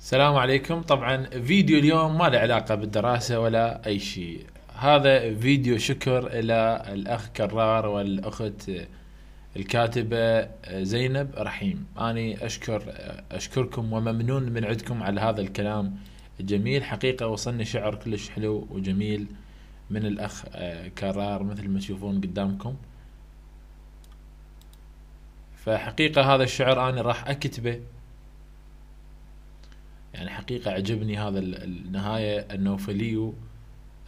السلام عليكم طبعا فيديو اليوم ما له علاقة بالدراسة ولا أي شيء هذا فيديو شكر إلى الأخ كرار والأخت الكاتبة زينب رحيم أنا أشكر أشكركم وممنون من عندكم على هذا الكلام الجميل حقيقة وصلني شعر كلش حلو وجميل من الأخ آه، كرار مثل ما تشوفون قدامكم فحقيقة هذا الشعر أنا راح أكتبه يعني حقيقة عجبني هذا النهاية النوفلي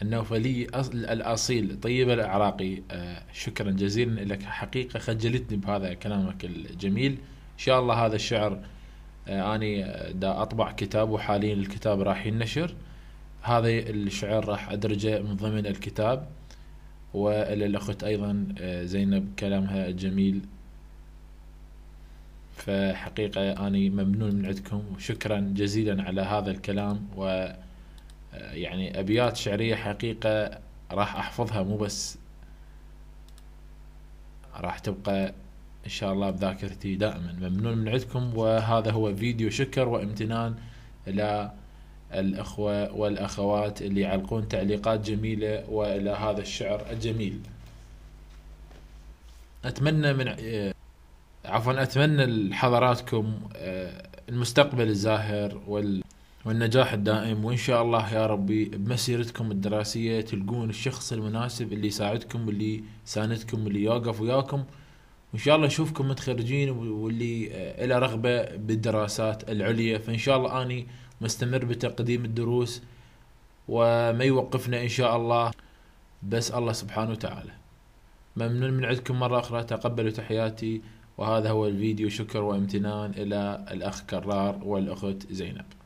النوفلي الأصيل طيب العراقي آه، شكرا جزيلا لك حقيقة خجلتني بهذا كلامك الجميل إن شاء الله هذا الشعر آه، أني دا أطبع كتاب وحاليا الكتاب راح ينشر هذا الشعر راح أدرجه من ضمن الكتاب وللأخت أيضا آه، زينب كلامها الجميل فحقيقة أنا ممنون من عندكم وشكرا جزيلا على هذا الكلام و آه، يعني أبيات شعرية حقيقة راح أحفظها مو بس راح تبقى إن شاء الله بذاكرتي دائما ممنون من عندكم وهذا هو فيديو شكر وامتنان إلى الأخوة والأخوات اللي يعلقون تعليقات جميلة وإلى هذا الشعر الجميل أتمنى من آه، عفوا اتمنى لحضراتكم آه، المستقبل الزاهر وال والنجاح الدائم وان شاء الله يا ربي بمسيرتكم الدراسيه تلقون الشخص المناسب اللي يساعدكم واللي ساندكم واللي يوقف وياكم وان شاء الله نشوفكم متخرجين واللي له آه، رغبه بالدراسات العليا فان شاء الله اني مستمر بتقديم الدروس وما يوقفنا ان شاء الله بس الله سبحانه وتعالى ممنون من عندكم مره اخرى تقبلوا تحياتي وهذا هو الفيديو شكر وامتنان إلى الأخ كرار والأخت زينب